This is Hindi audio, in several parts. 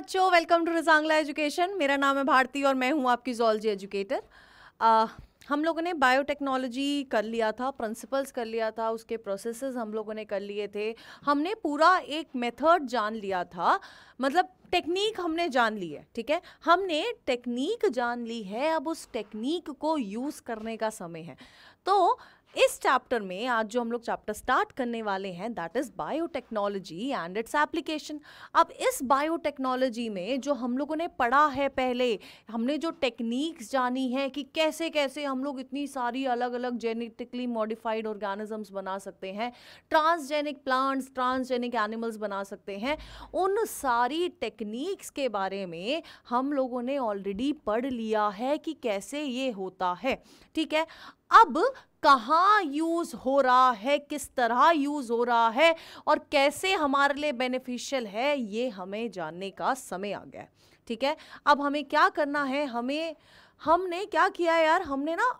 बच्चों वेलकम टू रिजांगला एजुकेशन मेरा नाम है भारती और मैं हूँ आपकी जोलॉजी एजुकेटर uh, हम लोगों ने बायोटेक्नोलॉजी कर लिया था प्रिंसिपल्स कर लिया था उसके प्रोसेसेस हम लोगों ने कर लिए थे हमने पूरा एक मेथड जान लिया था मतलब टेक्निक हमने जान ली है ठीक है हमने टेक्निक जान ली है अब उस टेक्निक को यूज़ करने का समय है तो इस चैप्टर में आज जो हम लोग चैप्टर स्टार्ट करने वाले हैं that is biotechnology and its application अब इस बायोटेक्नोलॉजी में जो हम लोगों ने पढ़ा है पहले हमने जो टेक्निक्स जानी है कि कैसे कैसे हम लोग इतनी सारी अलग अलग जेनेटिकली मॉडिफाइड ऑर्गेनिजम्स बना सकते हैं ट्रांसजेनिक प्लांट्स ट्रांसजेनिक एनिमल्स बना सकते हैं उन सारी टेक्निक्स के बारे में हम लोगों ने ऑलरेडी पढ़ लिया है कि कैसे ये होता है ठीक है अब कहाँ यूज़ हो रहा है किस तरह यूज़ हो रहा है और कैसे हमारे लिए बेनिफिशियल है ये हमें जानने का समय आ गया है ठीक है अब हमें क्या करना है हमें हमने क्या किया यार हमने ना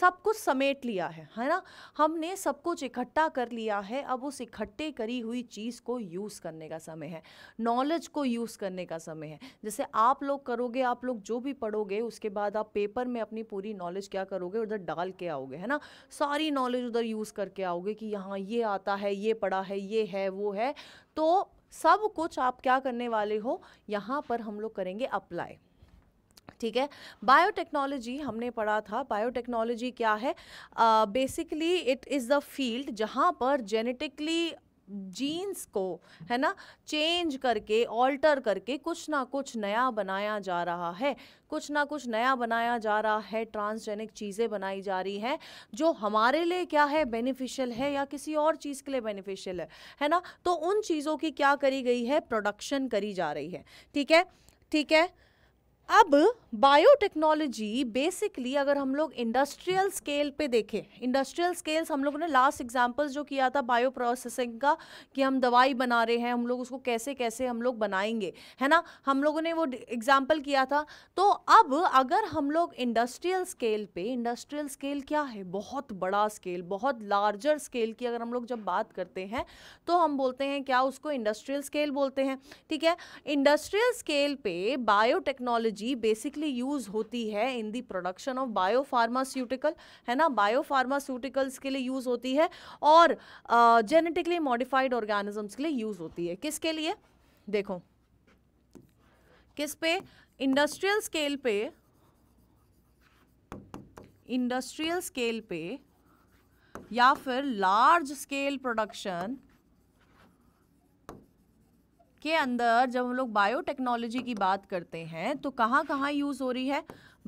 सब कुछ समेट लिया है है ना हमने सब कुछ इकट्ठा कर लिया है अब उस इकट्ठे करी हुई चीज़ को यूज़ करने का समय है नॉलेज को यूज़ करने का समय है जैसे आप लोग करोगे आप लोग जो भी पढ़ोगे उसके बाद आप पेपर में अपनी पूरी नॉलेज क्या करोगे उधर डाल के आओगे है ना सारी नॉलेज उधर यूज़ करके आओगे कि यहाँ ये आता है ये पढ़ा है ये है वो है तो सब कुछ आप क्या करने वाले हो यहाँ पर हम लोग करेंगे अप्लाई ठीक है बायोटेक्नोलॉजी हमने पढ़ा था बायोटेक्नोलॉजी क्या है basically it is the field जहाँ पर जेनेटिकली जीन्स को है ना चेंज करके ऑल्टर करके कुछ ना कुछ नया बनाया जा रहा है कुछ ना कुछ नया बनाया जा रहा है ट्रांसजेनिक चीज़ें बनाई जा रही हैं जो हमारे लिए क्या है बेनिफिशियल है या किसी और चीज़ के लिए बेनिफिशियल है है ना तो उन चीज़ों की क्या करी गई है प्रोडक्शन करी जा रही है ठीक है ठीक है अब बायोटेक्नोलॉजी बेसिकली अगर हम लोग इंडस्ट्रियल स्केल पे देखें इंडस्ट्रियल स्केल्स हम लोगों ने लास्ट एग्जांपल्स जो किया था बायो प्रोसेसिंग का कि हम दवाई बना रहे हैं हम लोग उसको कैसे कैसे हम लोग बनाएंगे है ना हम लोगों ने वो एग्जांपल किया था तो अब अगर हम लोग इंडस्ट्रियल स्केल पे इंडस्ट्रियल स्केल क्या है बहुत बड़ा स्केल बहुत लार्जर स्केल की अगर हम लोग जब बात करते हैं तो हम बोलते हैं क्या उसको इंडस्ट्रियल स्केल बोलते हैं ठीक है इंडस्ट्रियल स्केल पे बायोटेक्नोलॉजी टेक्नोलॉजी बेसिकली यूज़ होती है in the production of biopharmaceutical है ना बायो फार्मास्यूटिकल्स के लिए यूज़ होती है और जेनेटिकली मॉडिफाइड ऑर्गेनिजम्स के लिए यूज़ होती है किसके लिए देखो किस पे इंडस्ट्रियल स्केल पे इंडस्ट्रियल स्केल पे या फिर लार्ज स्केल प्रोडक्शन के अंदर जब हम लोग बायोटेक्नोलॉजी की बात करते हैं तो कहाँ कहाँ यूज़ हो रही है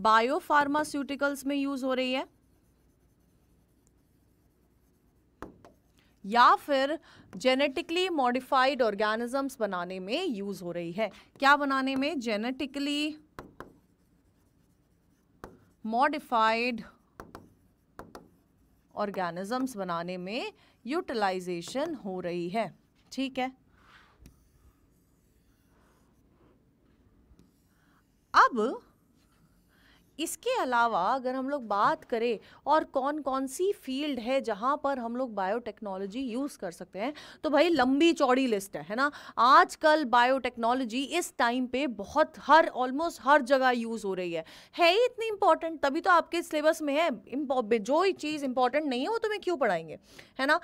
बायो फार्मास्यूटिकल्स में यूज़ हो रही है या फिर जेनेटिकली मॉडिफाइड ऑर्गेनिजम्स बनाने में यूज़ हो रही है क्या बनाने में जेनेटिकली मॉडिफाइड ऑर्गेनिजम्स बनाने में यूटिलाइजेशन हो रही है ठीक है अब इसके अलावा अगर हम लोग बात करें और कौन कौन सी फील्ड है जहाँ पर हम लोग बायोटेक्नोलॉजी यूज़ कर सकते हैं तो भाई लंबी चौड़ी लिस्ट है है ना आजकल बायोटेक्नोलॉजी इस टाइम पे बहुत हर ऑलमोस्ट हर जगह यूज़ हो रही है है ही इतनी इंपॉर्टेंट तभी तो आपके सिलेबस में है जो ही चीज़ इंपॉर्टेंट नहीं है वो तुम्हें क्यों पढ़ाएंगे है ना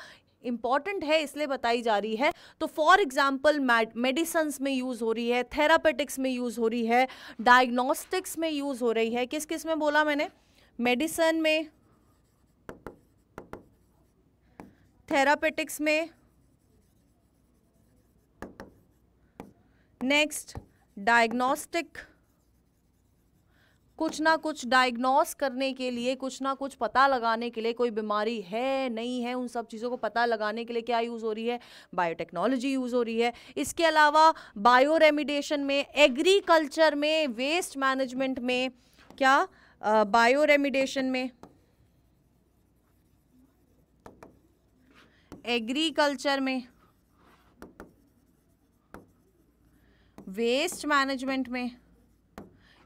इंपॉर्टेंट है इसलिए बताई जा रही है तो फॉर एग्जाम्पल मेडिसन में यूज़ हो रही है थेरापेटिक्स में यूज़ हो रही है डायग्नोस्टिक्स में यूज़ हो रही है किस किस में बोला मैंने मेडिसन में थेरापेटिक्स में नेक्स्ट डायग्नोस्टिक कुछ ना कुछ डायग्नोस करने के लिए कुछ ना कुछ पता लगाने के लिए कोई बीमारी है नहीं है उन सब चीज़ों को पता लगाने के लिए क्या यूज़ हो रही है बायोटेक्नोलॉजी यूज़ हो रही है इसके अलावा बायो रेमिडेशन में एग्रीकल्चर में वेस्ट मैनेजमेंट में क्या बायो रेमिडेशन में एग्रीकल्चर में वेस्ट मैनेजमेंट में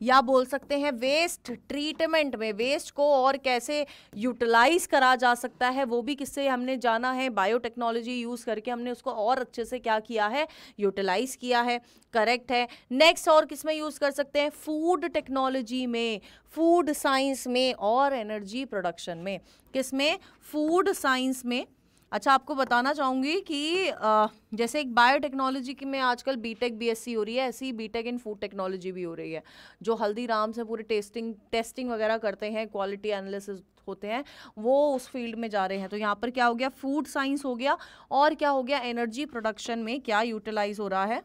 या बोल सकते हैं वेस्ट ट्रीटमेंट में वेस्ट को और कैसे यूटिलाइज करा जा सकता है वो भी किससे हमने जाना है बायोटेक्नोलॉजी यूज़ करके हमने उसको और अच्छे से क्या किया है यूटिलाइज किया है करेक्ट है नेक्स्ट और किस में यूज़ कर सकते हैं फूड टेक्नोलॉजी में फूड साइंस में और एनर्जी प्रोडक्शन में किस में फूड साइंस में अच्छा आपको बताना चाहूंगी कि आ, जैसे एक बायोटेक्नोलॉजी की में आजकल बीटेक बीएससी हो रही है ऐसी बीटेक इन फूड टेक्नोलॉजी भी हो रही है जो हल्दीराम से पूरे टेस्टिंग टेस्टिंग वगैरह करते हैं क्वालिटी एनालिसिस होते हैं वो उस फील्ड में जा रहे हैं तो यहाँ पर क्या हो गया फूड साइंस हो गया और क्या हो गया एनर्जी प्रोडक्शन में क्या यूटिलाइज हो रहा है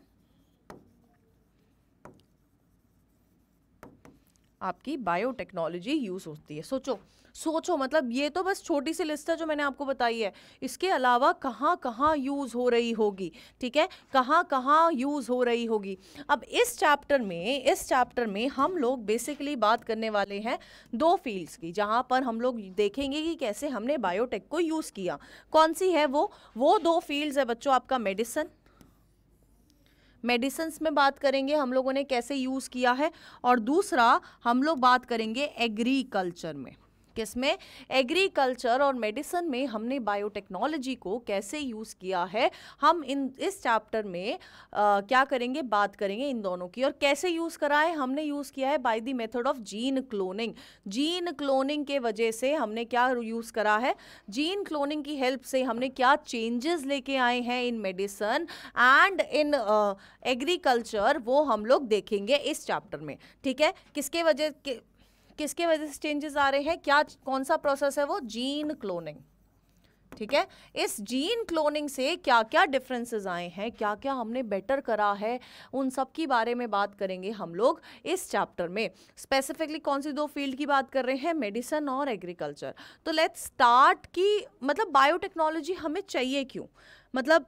आपकी बायोटेक्नोलॉजी यूज़ होती है सोचो सोचो मतलब ये तो बस छोटी सी लिस्ट है जो मैंने आपको बताई है इसके अलावा कहाँ कहाँ यूज़ हो रही होगी ठीक है कहाँ कहाँ यूज़ हो रही होगी अब इस चैप्टर में इस चैप्टर में हम लोग बेसिकली बात करने वाले हैं दो फील्ड्स की जहाँ पर हम लोग देखेंगे कि कैसे हमने बायोटेक को यूज़ किया कौन सी है वो वो दो फील्ड्स है बच्चों आपका मेडिसन मेडिसन्स में बात करेंगे हम लोगों ने कैसे यूज़ किया है और दूसरा हम लोग बात करेंगे एग्रीकल्चर में किसमें एग्रीकल्चर और मेडिसन में हमने बायोटेक्नोलॉजी को कैसे यूज़ किया है हम इन इस चैप्टर में आ, क्या करेंगे बात करेंगे इन दोनों की और कैसे यूज़ करा है हमने यूज़ किया है by the method of gene cloning gene cloning के वजह से हमने क्या यूज़ करा है जीन क्लोनिंग की हेल्प से हमने क्या चेंजेस लेके आए हैं in medicine and in agriculture वो हम लोग देखेंगे इस चैप्टर में ठीक है किसके वजह किसके वजह से चेंजेस आ रहे हैं क्या कौन सा प्रोसेस है वो जीन क्लोनिंग ठीक है इस जीन क्लोनिंग से क्या क्या डिफरेंसेस आए हैं क्या क्या हमने बेटर करा है उन सब की बारे में बात करेंगे हम लोग इस चैप्टर में स्पेसिफिकली कौन सी दो फील्ड की बात कर रहे हैं मेडिसन और एग्रीकल्चर तो लेट्स स्टार्ट की मतलब बायोटेक्नोलॉजी हमें चाहिए क्यों मतलब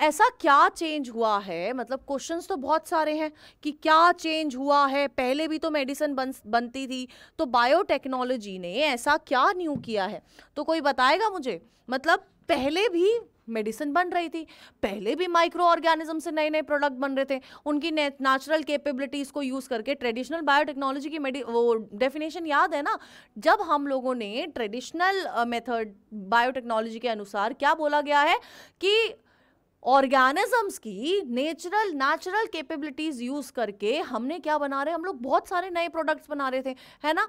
ऐसा क्या चेंज हुआ है मतलब क्वेश्चन तो बहुत सारे हैं कि क्या चेंज हुआ है पहले भी तो मेडिसिन बन बनती थी तो बायोटेक्नोलॉजी ने ऐसा क्या न्यू किया है तो कोई बताएगा मुझे मतलब पहले भी मेडिसिन बन रही थी पहले भी माइक्रो ऑर्गेनिज्म से नए नए प्रोडक्ट बन रहे थे उनकी नेचुरल कैपेबिलिटीज़ को यूज़ करके ट्रेडिशनल बायोटेक्नोलॉजी की मेडि वो डेफिनेशन याद है ना जब हम लोगों ने ट्रेडिशनल मेथड बायोटेक्नोलॉजी के अनुसार क्या बोला गया है कि ऑर्गेनिजम्स की नेचुरल नेचुरल कैपेबिलिटीज यूज करके हमने क्या बना रहे हम लोग बहुत सारे नए प्रोडक्ट्स बना रहे थे है ना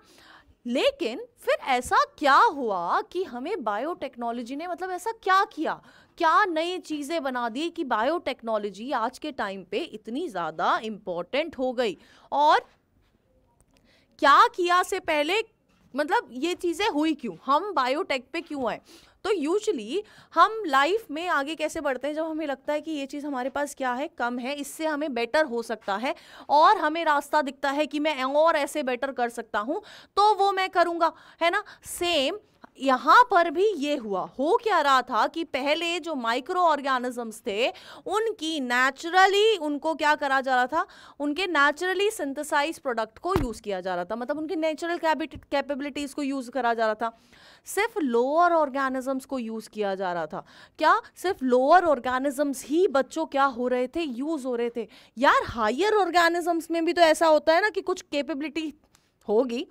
लेकिन फिर ऐसा क्या हुआ कि हमें बायोटेक्नोलॉजी ने मतलब ऐसा क्या किया क्या नई चीज़ें बना दी कि बायोटेक्नोलॉजी आज के टाइम पे इतनी ज़्यादा इम्पॉर्टेंट हो गई और क्या किया से पहले मतलब ये चीज़ें हुई क्यों हम बायोटेक पे क्यों आए तो यूजली हम लाइफ में आगे कैसे बढ़ते हैं जब हमें लगता है कि ये चीज़ हमारे पास क्या है कम है इससे हमें बेटर हो सकता है और हमें रास्ता दिखता है कि मैं और ऐसे बेटर कर सकता हूँ तो वो मैं करूँगा है ना सेम यहाँ पर भी ये हुआ हो क्या रहा था कि पहले जो माइक्रो ऑर्गेनिजम्स थे उनकी नेचुरली उनको क्या करा जा रहा था उनके नेचुरली सिंथेसाइज प्रोडक्ट को यूज़ किया जा रहा था मतलब उनके नेचुरल कैपेबिलिटीज़ को यूज़ करा जा रहा था सिर्फ लोअर ऑर्गेनिजम्स को यूज़ किया जा रहा था क्या सिर्फ लोअर ऑर्गेनिजम्स ही बच्चों क्या हो रहे थे यूज़ हो रहे थे यार हायर ऑर्गेनिजम्स में भी तो ऐसा होता है ना कि कुछ कैपेबिलिटी होगी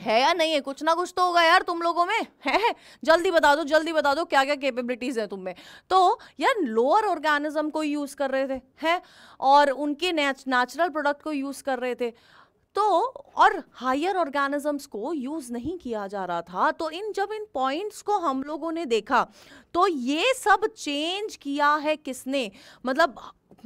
है या नहीं है कुछ ना कुछ तो होगा यार तुम लोगों में है जल्दी बता दो जल्दी बता दो क्या क्या कैपेबिलिटीज है तुम में तो यार लोअर ऑर्गेनिज्म को यूज़ कर रहे थे हैं और उनके नेचुरल प्रोडक्ट को यूज़ कर रहे थे तो और हायर ऑर्गेनिजम्स को यूज़ नहीं किया जा रहा था तो इन जब इन पॉइंट्स को हम लोगों ने देखा तो ये सब चेंज किया है किसने मतलब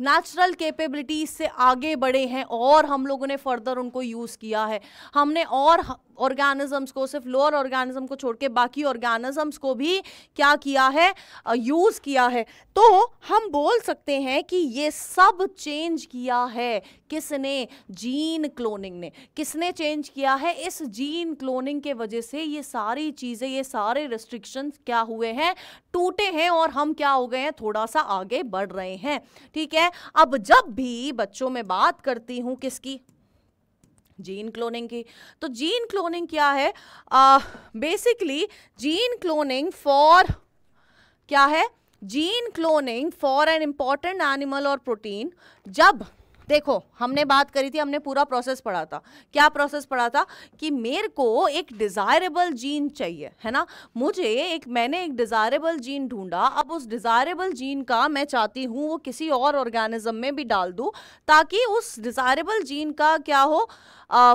नेचुरल कैपेबिलिटीज से आगे बढ़े हैं और हम लोगों ने फर्दर उनको यूज़ किया है हमने और ऑर्गेनिजम्स को सिर्फ लोअर ऑर्गेनिज्म को छोड़ के बाकी ऑर्गेनिजम्स को भी क्या किया है यूज़ किया है तो हम बोल सकते हैं कि ये सब चेंज किया है किसने जीन क्लोनिंग ने किसने चेंज किया है इस जीन क्लोनिंग के वजह से ये सारी चीज़ें ये सारे रिस्ट्रिक्शंस क्या हुए हैं टूटे हैं और हम क्या हो गए हैं थोड़ा सा आगे बढ़ रहे हैं ठीक है अब जब भी बच्चों में बात करती हूं किसकी जीन क्लोनिंग की तो जीन क्लोनिंग क्या है बेसिकली जीन क्लोनिंग फॉर क्या है gene cloning for an important animal और प्रोटीन जब देखो हमने बात करी थी हमने पूरा प्रोसेस पढ़ा था क्या प्रोसेस पढ़ा था कि मेरे को एक डिज़ायरेबल जीन चाहिए है ना मुझे एक मैंने एक डिज़ायरेबल जीन ढूंढा अब उस डिज़ायरेबल जीन का मैं चाहती हूँ वो किसी और ऑर्गेनिज्म में भी डाल दूँ ताकि उस डिज़ायरेबल जीन का क्या हो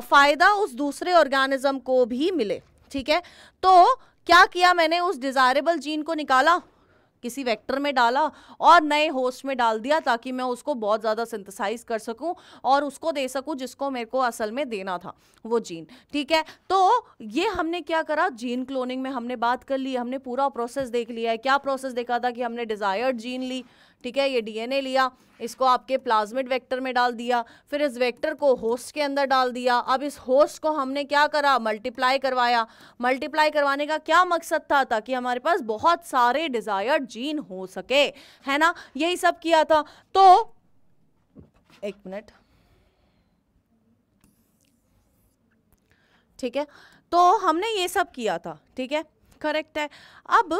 फ़ायदा उस दूसरे ऑर्गेनिज्म को भी मिले ठीक है तो क्या किया मैंने उस डिज़ायरेबल जीन को निकाला किसी वेक्टर में डाला और नए होस्ट में डाल दिया ताकि मैं उसको बहुत ज़्यादा सिंथेसाइज कर सकूं और उसको दे सकूं जिसको मेरे को असल में देना था वो जीन ठीक है तो ये हमने क्या करा जीन क्लोनिंग में हमने बात कर ली हमने पूरा प्रोसेस देख लिया है क्या प्रोसेस देखा था कि हमने डिज़ायर्ड जीन ली ठीक है ये डीएनए लिया इसको आपके प्लाज्मिड वेक्टर में डाल दिया फिर इस वेक्टर को होस्ट के अंदर डाल दिया अब इस होस्ट को हमने क्या करा मल्टीप्लाई करवाया मल्टीप्लाई करवाने का क्या मकसद था ताकि हमारे पास बहुत सारे डिज़ायर्ड जीन हो सके है ना यही सब किया था तो एक मिनट ठीक है तो हमने ये सब किया था ठीक है करेक्ट है अब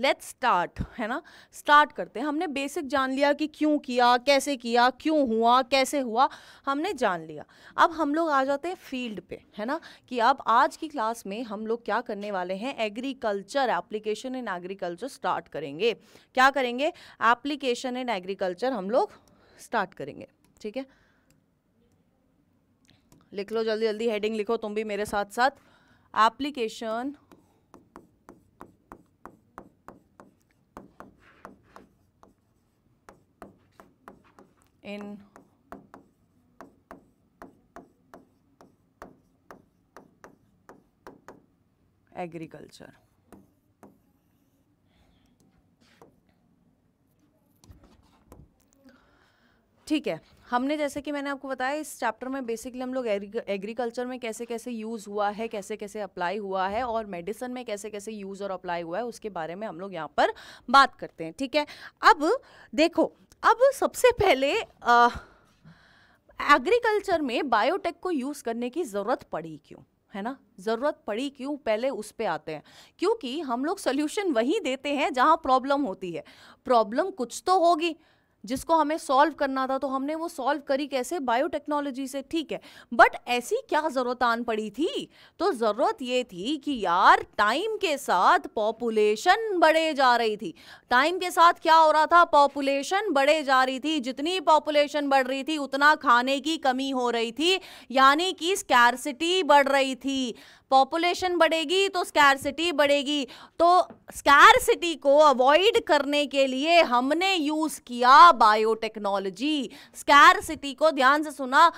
लेट्स स्टार्ट है ना स्टार्ट करते हैं हमने बेसिक जान लिया कि क्यों किया कैसे किया क्यों हुआ कैसे हुआ हमने जान लिया अब हम लोग आ जाते हैं फील्ड पे है ना कि अब आज की क्लास में हम लोग क्या करने वाले हैं agriculture application in agriculture start करेंगे क्या करेंगे एप्लीकेशन इन एग्रीकल्चर हम लोग स्टार्ट करेंगे ठीक है लिख लो जल्दी जल्दी हेडिंग लिखो तुम भी मेरे साथ साथ एप्लीकेशन in agriculture. ठीक है हमने जैसे कि मैंने आपको बताया इस चैप्टर में बेसिकली हम लोग एग्रीकल्चर में कैसे कैसे यूज़ हुआ है कैसे कैसे अप्लाई हुआ है और मेडिसिन में कैसे कैसे यूज़ और अप्लाई हुआ है उसके बारे में हम लोग यहाँ पर बात करते हैं ठीक है अब देखो अब सबसे पहले एग्रीकल्चर में बायोटेक को यूज़ करने की ज़रूरत पड़ी क्यों है ना ज़रूरत पड़ी क्यों पहले उस पर आते हैं क्योंकि हम लोग सोल्यूशन वहीं देते हैं जहाँ प्रॉब्लम होती है प्रॉब्लम कुछ तो होगी जिसको हमें सॉल्व करना था तो हमने वो सॉल्व करी कैसे बायोटेक्नोलॉजी से ठीक है बट ऐसी क्या ज़रूरत आन पड़ी थी तो ज़रूरत ये थी कि यार टाइम के साथ पॉपुलेशन बढ़े जा रही थी टाइम के साथ क्या हो रहा था पॉपुलेशन बढ़े जा रही थी जितनी पॉपुलेशन बढ़ रही थी उतना खाने की कमी हो रही थी यानी कि स्कैरसिटी बढ़ रही थी पॉपुलेशन बढ़ेगी तो स्कैर सिटी बढ़ेगी तो स्कैर सिटी को अवॉइड करने के लिए हमने यूज़ किया बायोटेक्नोलॉजी सिटी को ध्यान से सुना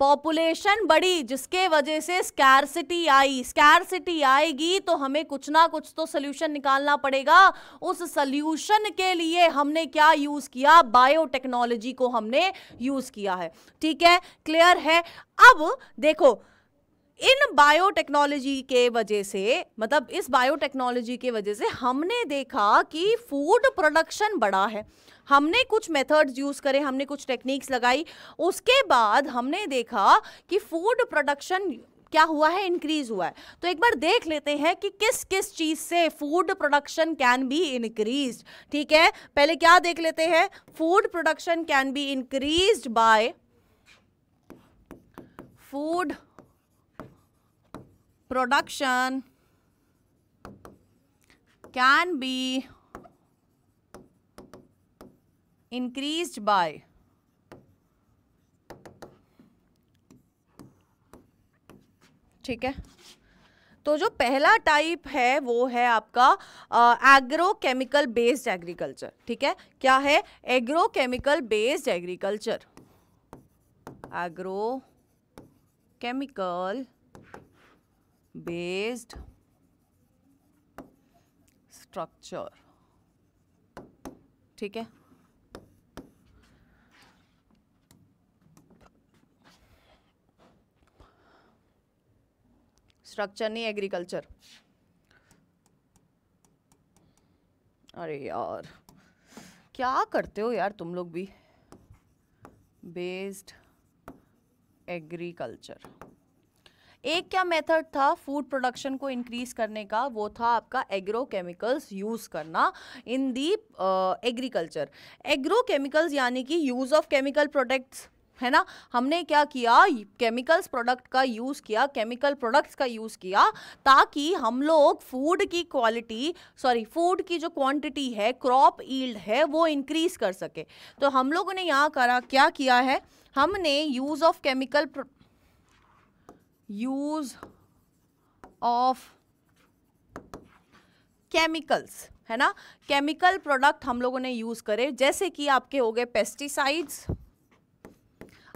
पॉपुलेशन बढ़ी जिसके वजह से स्कैर सिटी आई स्कैर सिटी आएगी तो हमें कुछ ना कुछ तो सोल्यूशन निकालना पड़ेगा उस सोल्यूशन के लिए हमने क्या यूज़ किया बायोटेक्नोलॉजी को हमने यूज़ किया है ठीक है क्लियर है अब देखो इन बायोटेक्नोलॉजी के वजह से मतलब इस बायोटेक्नोलॉजी के वजह से हमने देखा कि फूड प्रोडक्शन बढ़ा है हमने कुछ मेथड्स यूज़ करे हमने कुछ टेक्निक्स लगाई उसके बाद हमने देखा कि फूड प्रोडक्शन क्या हुआ है इंक्रीज हुआ है तो एक बार देख लेते हैं कि किस किस चीज से food production can be increase ठीक है पहले क्या देख लेते हैं food production can be increase by food production can be increased by ठीक है तो जो पहला टाइप है वो है आपका एग्रो केमिकल बेस्ड एग्रीकल्चर ठीक है क्या है agrochemical based agriculture agrochemical based structure ठीक है स्ट्रक्चर नहीं एग्रीकल्चर अरे यार क्या करते हो यार तुम लोग भी बेस्ड एग्रीकल्चर एक क्या मेथड था फूड प्रोडक्शन को इंक्रीज करने का वो था आपका एग्रो केमिकल्स यूज़ करना इन दी एग्रीकल्चर एग्रोकेमिकल्स यानी कि यूज़ ऑफ केमिकल प्रोडक्ट्स है ना हमने क्या किया केमिकल्स प्रोडक्ट का यूज़ किया केमिकल प्रोडक्ट्स का यूज़ किया ताकि हम लोग फूड की क्वालिटी सॉरी फूड की जो क्वांटिटी है क्रॉप ईल्ड है वो इंक्रीज कर सके तो हम लोगों ने यहाँ करा क्या किया है हमने use of chemical use of chemicals है ना केमिकल प्रोडक्ट हम लोगों ने यूज़ करे जैसे कि आपके हो गए पेस्टिसाइड्स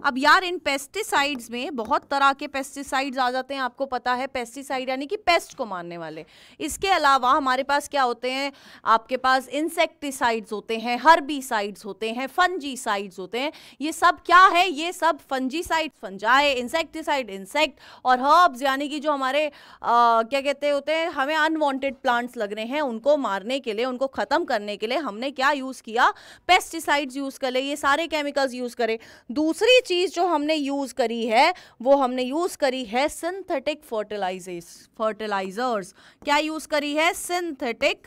अब यार इन पेस्टिसाइड्स में बहुत तरह के पेस्टिसाइड्स आ जाते हैं आपको पता है पेस्टिसाइड यानी कि पेस्ट को मारने वाले इसके अलावा हमारे पास क्या होते हैं आपके पास इंसेक्टिसाइड्स होते हैं हर्बीसाइड्स होते हैं फंजीसाइड्स होते हैं ये सब क्या है ये सब फंजीसाइड फंजाए इंसेक्टिसाइड इंसेक्ट और हर्ब्स यानी कि जो हमारे आ, क्या कहते होते हैं हमें अनवॉन्टेड प्लांट्स लग रहे हैं उनको मारने के लिए उनको ख़त्म करने के लिए हमने क्या यूज़ किया पेस्टिसाइड्स यूज़ करें ये सारे केमिकल्स यूज़ करें दूसरी चीज़ जो हमने यूज़ करी है वो हमने यूज़ करी है सिंथेटिक फर्टिलाइजर्स फर्टिलाइजर्स क्या यूज़ करी है synthetic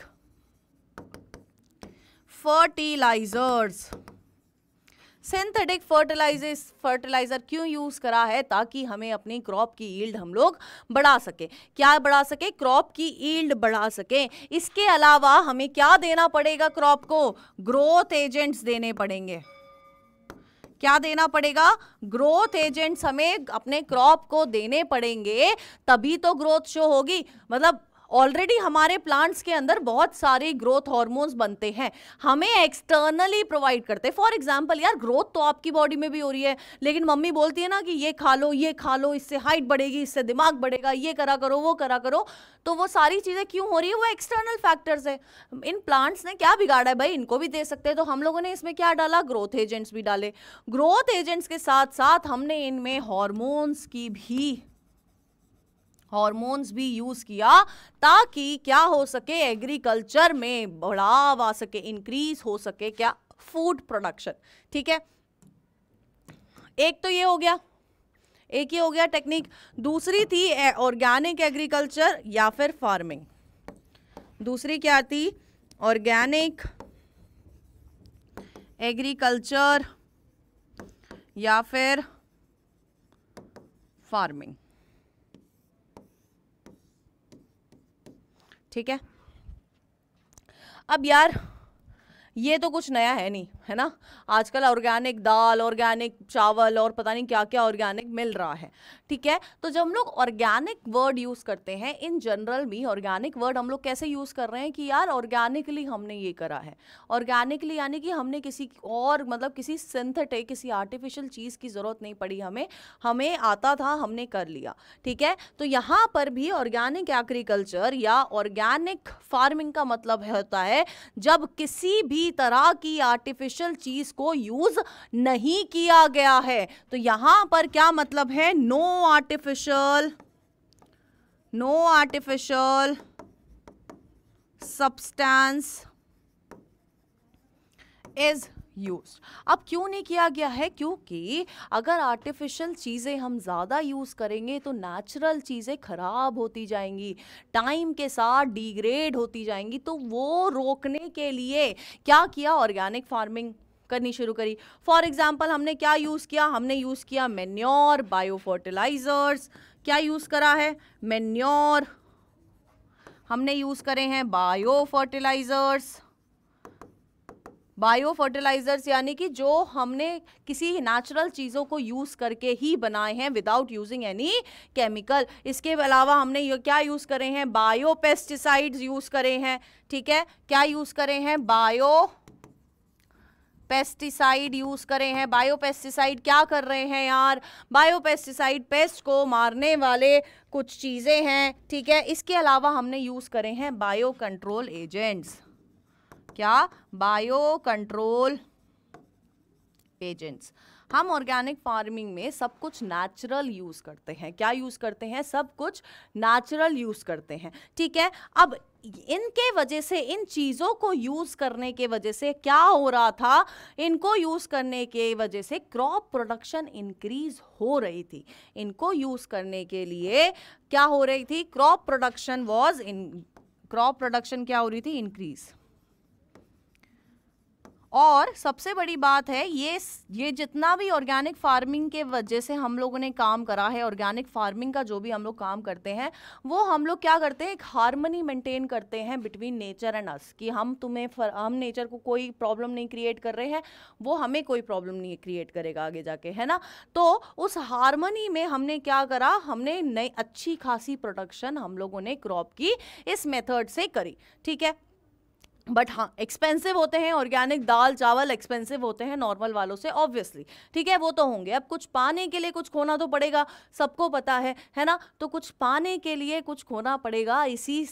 fertilisers synthetic fertilisers fertiliser क्यों यूज़ करा है ताकि हमें अपनी क्रॉप की ईल्ड हम लोग बढ़ा सके क्या बढ़ा सके क्रॉप की ईल्ड बढ़ा सके इसके अलावा हमें क्या देना पड़ेगा क्रॉप को ग्रोथ एजेंट्स देने पड़ेंगे क्या देना पड़ेगा ग्रोथ एजेंट्स हमें अपने क्रॉप को देने पड़ेंगे तभी तो ग्रोथ शो होगी मतलब ऑलरेडी हमारे प्लांट्स के अंदर बहुत सारे ग्रोथ हॉर्मोन्स बनते हैं हमें एक्सटर्नली प्रोवाइड करते हैं फॉर एग्जाम्पल यार ग्रोथ तो आपकी बॉडी में भी हो रही है लेकिन मम्मी बोलती है ना कि ये खा लो ये खा लो इससे हाइट बढ़ेगी इससे दिमाग बढ़ेगा ये करा करो वो करा करो तो वो सारी चीज़ें क्यों हो रही है वो एक्सटर्नल फैक्टर्स है इन प्लांट्स ने क्या बिगाड़ा है भाई इनको भी दे सकते हैं तो हम लोगों ने इसमें क्या डाला ग्रोथ एजेंट्स भी डाले ग्रोथ एजेंट्स के साथ साथ हमने इनमें हॉर्मोन्स की भी हॉर्मोन्स भी यूज़ किया ताकि क्या हो सके एग्रीकल्चर में बढ़ाव आ सके इंक्रीज हो सके क्या फूड प्रोडक्शन ठीक है एक तो ये हो गया एक ये हो गया टेक्निक दूसरी थी ऑर्गेनिक एग्रीकल्चर या फिर फार्मिंग दूसरी क्या थी ऑर्गेनिक एग्रीकल्चर या फिर फार्मिंग ठीक है अब यार ये तो कुछ नया है नहीं है ना आजकल ऑर्गेनिक दाल ऑर्गेनिक चावल और पता नहीं क्या क्या ऑर्गेनिक मिल रहा है ठीक है तो जब हम लोग ऑर्गेनिक वर्ड यूज़ करते हैं इन जनरल भी ऑर्गेनिक वर्ड हम लोग कैसे यूज़ कर रहे हैं कि यार ऑर्गेनिकली हमने ये करा है ऑर्गेनिकली यानी कि हमने किसी और मतलब किसी सिंथेटिक किसी आर्टिफिशियल चीज़ की ज़रूरत नहीं पड़ी हमें हमें आता था हमने कर लिया ठीक है तो यहाँ पर भी ऑर्गेनिक एग्रीकल्चर या ऑर्गेनिक फार्मिंग का मतलब होता है जब किसी भी तरह की आर्टिफिशियल स्पेशल चीज को यूज नहीं किया गया है तो यहां पर क्या मतलब है no artificial no artificial substance is use अब क्यों नहीं किया गया है क्योंकि अगर आर्टिफिशियल चीज़ें हम ज़्यादा यूज़ करेंगे तो नेचुरल चीज़ें ख़राब होती जाएंगी टाइम के साथ डिग्रेड होती जाएंगी तो वो रोकने के लिए क्या किया ऑर्गेनिक फार्मिंग करनी शुरू करी फॉर एग्जाम्पल हमने क्या यूज़ किया हमने यूज़ किया मेन्योर बायो फर्टिलाइजर्स क्या यूज़ करा है मेन्योर हमने यूज़ करे हैं बायो फर्टिलाइजर्स बायो फर्टिलाइजर्स यानी कि जो हमने किसी नेचुरल चीज़ों को यूज़ करके ही बनाए हैं विदाउट यूजिंग एनी केमिकल इसके अलावा हमने ये क्या यूज़ करे हैं बायो पेस्टिसाइड्स यूज़ करे हैं ठीक है क्या यूज़ करे हैं बायो पेस्टिसाइड यूज़ करें हैं बायो पेस्टिसाइड क्या कर रहे हैं यार बायो पेस्टिसाइड पेस्ट को मारने वाले कुछ चीज़ें हैं ठीक है इसके अलावा हमने यूज़ करें हैं बायो कंट्रोल एजेंट्स क्या बायो कंट्रोल एजेंट्स हम ऑर्गेनिक फार्मिंग में सब कुछ नेचुरल यूज़ करते हैं क्या यूज़ करते हैं सब कुछ नेचुरल यूज़ करते हैं ठीक है अब इनके वजह से इन चीज़ों को यूज़ करने के वजह से क्या हो रहा था इनको यूज़ करने के वजह से क्रॉप प्रोडक्शन इंक्रीज हो रही थी इनको यूज़ करने के लिए क्या हो रही थी crop production was in crop production क्या हो रही थी इंक्रीज़ और सबसे बड़ी बात है ये ये जितना भी ऑर्गेनिक फार्मिंग के वजह से हम लोगों ने काम करा है ऑर्गेनिक फार्मिंग का जो भी हम लोग काम करते हैं वो हम लोग क्या करते हैं एक हारमनी मेंटेन करते हैं बिटवीन नेचर एंड अस कि हम तुम्हें हम नेचर को कोई प्रॉब्लम नहीं क्रिएट कर रहे हैं वो हमें कोई प्रॉब्लम नहीं क्रिएट करेगा आगे जाके है ना तो उस हारमनी में हमने क्या करा हमने नई अच्छी खासी प्रोडक्शन हम लोगों ने क्रॉप की इस मेथड से करी ठीक है बट हाँ एक्सपेंसिव होते हैं ऑर्गेनिक दाल चावल एक्सपेंसिव होते हैं नॉर्मल वालों से ऑब्वियसली ठीक है वो तो होंगे अब कुछ पाने के लिए कुछ खोना तो पड़ेगा सबको पता है है ना तो कुछ पाने के लिए कुछ खोना पड़ेगा इसी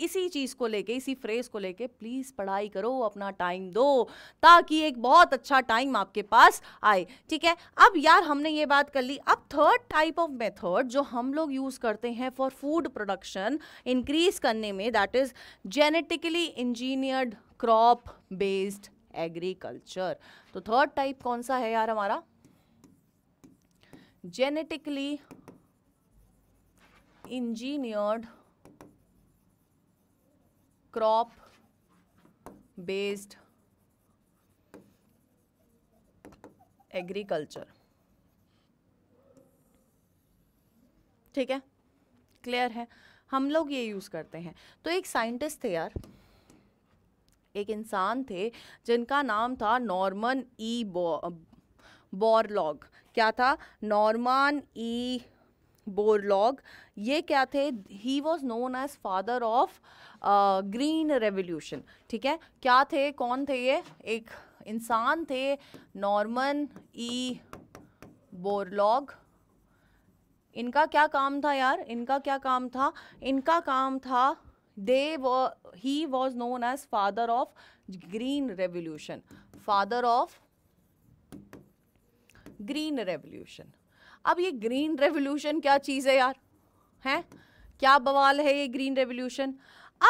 इसी चीज़ को लेके इसी फ्रेज को लेके प्लीज़ पढ़ाई करो अपना टाइम दो ताकि एक बहुत अच्छा टाइम आपके पास आए ठीक है अब यार हमने ये बात कर ली अब थर्ड टाइप ऑफ मेथड जो हम लोग यूज़ करते हैं फॉर फूड प्रोडक्शन इंक्रीज करने में that is genetically engineered crop based agriculture तो थर्ड टाइप कौन सा है यार हमारा genetically engineered crop based agriculture ठीक है क्लियर है हम लोग ये यूज़ करते हैं तो एक साइंटिस्ट थे यार एक इंसान थे जिनका नाम था नॉर्मन ई बॉ बॉरलॉग क्या था नॉर्मन ई बोरलॉग ये क्या थे he was known as father of green revolution ठीक है क्या थे कौन थे ये एक इंसान थे नॉर्मन ई बोरलॉग इनका क्या काम था यार इनका क्या काम था इनका काम था they he was known as father of green revolution father of green revolution अब ये ग्रीन रेवोल्यूशन क्या चीज़ है यार हैं क्या बवाल है ये ग्रीन रेवोल्यूशन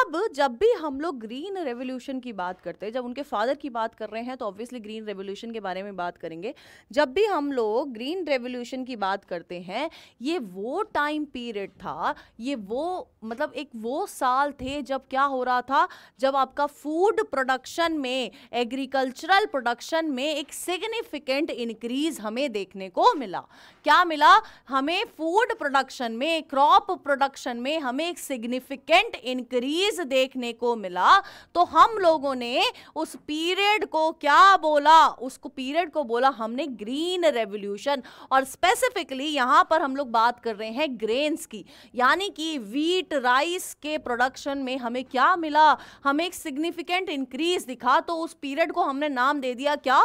अब जब भी हम लोग ग्रीन रेवोल्यूशन की बात करते हैं जब उनके फादर की बात कर रहे हैं तो ऑब्वियसली ग्रीन रेवोल्यूशन के बारे में बात करेंगे जब भी हम लोग ग्रीन रेवोल्यूशन की बात करते हैं ये वो टाइम पीरियड था ये वो मतलब एक वो साल थे जब क्या हो रहा था जब आपका फूड प्रोडक्शन में एग्रीकल्चरल प्रोडक्शन में एक सिग्निफिकेंट इंक्रीज हमें देखने को मिला क्या मिला हमें फूड प्रोडक्शन में क्रॉप प्रोडक्शन में हमें एक सिग्निफिकेंट इंक्रीज चीज देखने को मिला तो हम लोगों ने उस पीरियड को क्या बोला उसको पीरियड को बोला हमने ग्रीन रेवोल्यूशन और स्पेसिफिकली यहां पर हम लोग बात कर रहे हैं ग्रेन्स की यानी कि वीट राइस के प्रोडक्शन में हमें क्या मिला हमें एक सिग्निफिकेंट इंक्रीज दिखा तो उस पीरियड को हमने नाम दे दिया क्या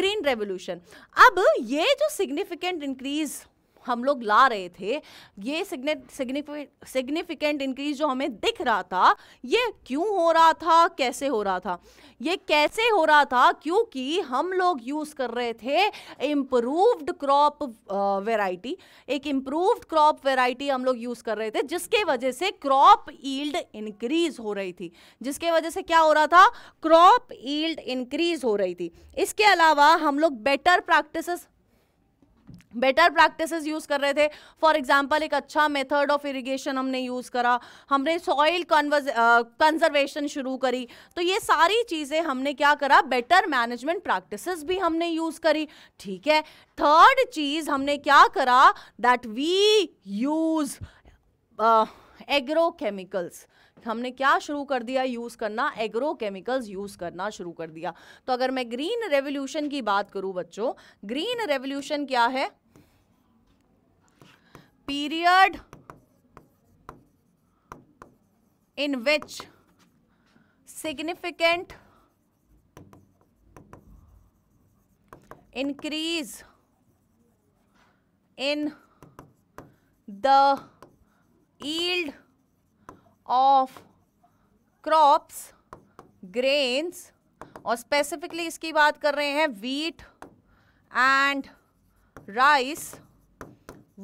ग्रीन रेवोल्यूशन अब ये जो सिग्निफिकेंट इंक्रीज हम लोग ला रहे थे ये सिग्निफिकेंट इंक्रीज जो हमें दिख रहा था ये क्यों हो रहा था कैसे हो रहा था ये कैसे हो रहा था क्योंकि हम लोग यूज़ कर रहे थे इम्प्रूव्ड क्रॉप वेराइटी एक इम्प्रूव्ड क्रॉप वेराइटी हम लोग यूज़ कर रहे थे जिसके वजह से क्रॉप ईल्ड इंक्रीज हो रही थी जिसके वजह से क्या हो रहा था क्रॉप ईल्ड इंक्रीज हो रही थी इसके अलावा हम लोग better practice better practices use कर रहे थे फॉर एग्जांपल एक अच्छा मेथड ऑफ इरिगेशन हमने यूज़ करा हमने सॉइल कंजर्वेशन शुरू करी तो ये सारी चीज़ें हमने क्या करा बेटर मैनेजमेंट प्रैक्टिसेस भी हमने यूज़ करी ठीक है थर्ड चीज़ हमने क्या करा दैट वी यूज़ एग्रोकेमिकल्स हमने क्या शुरू कर दिया यूज़ करना एग्रो केमिकल्स यूज़ करना शुरू कर दिया तो अगर मैं ग्रीन रेवोल्यूशन की बात करूं बच्चों ग्रीन रेवोल्यूशन क्या है period in which significant increase in the yield of crops grains और स्पेसिफिकली इसकी बात कर रहे हैं wheat and rice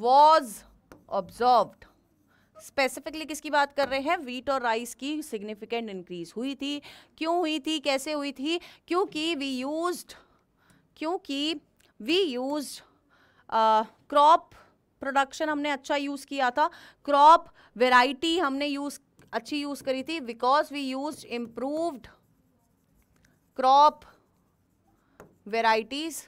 was observed specifically किसकी बात कर रहे हैं वीट और राइस की सिग्निफिकेंट इंक्रीज हुई थी क्यों हुई थी कैसे हुई थी क्योंकि वी यूज्ड क्योंकि वी यूज क्रॉप प्रोडक्शन हमने अच्छा यूज़ किया था क्रॉप वेराइटी हमने यूज़ अच्छी यूज़ करी थी because we use improved crop varieties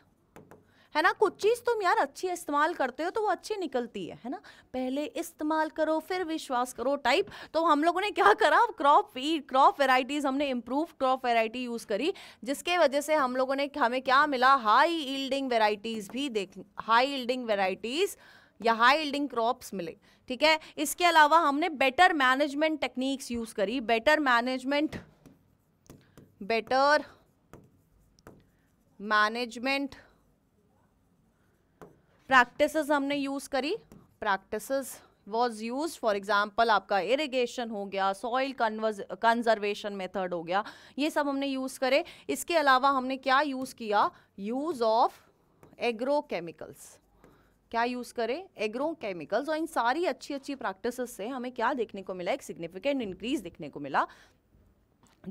है ना कुछ चीज़ तुम यार अच्छी इस्तेमाल करते हो तो वो अच्छी निकलती है है ना पहले इस्तेमाल करो फिर विश्वास करो टाइप तो हम लोगों ने क्या करा क्रॉप फीड क्रॉप वेराइटीज़ हमने इम्प्रूव क्रॉप वेराइटी यूज़ करी जिसके वजह से हम लोगों ने हमें क्या मिला हाई ईल्डिंग वेराइटीज़ भी देख हाई ईल्डिंग वेराइटीज़ या हाई ईल्डिंग क्रॉप्स मिले ठीक है इसके अलावा हमने बेटर मैनेजमेंट टेक्निक्स यूज़ करी better management better management practices हमने यूज़ करी practices was use for example आपका इरीगेशन हो गया सॉइल कंजर्वेशन मेथड हो गया ये सब हमने यूज़ करे इसके अलावा हमने क्या यूज़ किया यूज़ ऑफ एग्रो केमिकल्स क्या यूज़ करें एग्रो केमिकल्स और इन सारी अच्छी अच्छी प्रैक्टिसेस से हमें क्या देखने को मिला एक सिग्निफिकेंट इंक्रीज देखने को मिला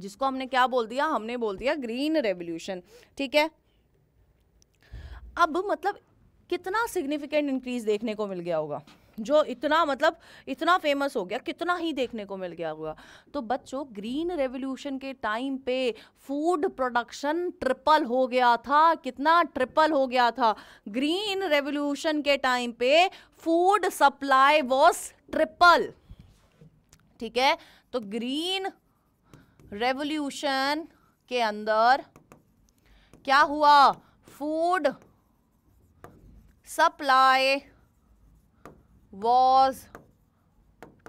जिसको हमने क्या बोल दिया हमने बोल दिया ग्रीन रेवोल्यूशन ठीक है अब मतलब कितना सिग्निफिकेंट इंक्रीज देखने को मिल गया होगा जो इतना मतलब इतना फेमस हो गया कितना ही देखने को मिल गया होगा तो बच्चों ग्रीन रेवोल्यूशन के टाइम पे फूड प्रोडक्शन ट्रिपल हो गया था कितना ट्रिपल हो गया था ग्रीन रेवोल्यूशन के टाइम पे फूड सप्लाई वॉज ट्रिपल ठीक है तो ग्रीन रेवोल्यूशन के अंदर क्या हुआ फूड supply was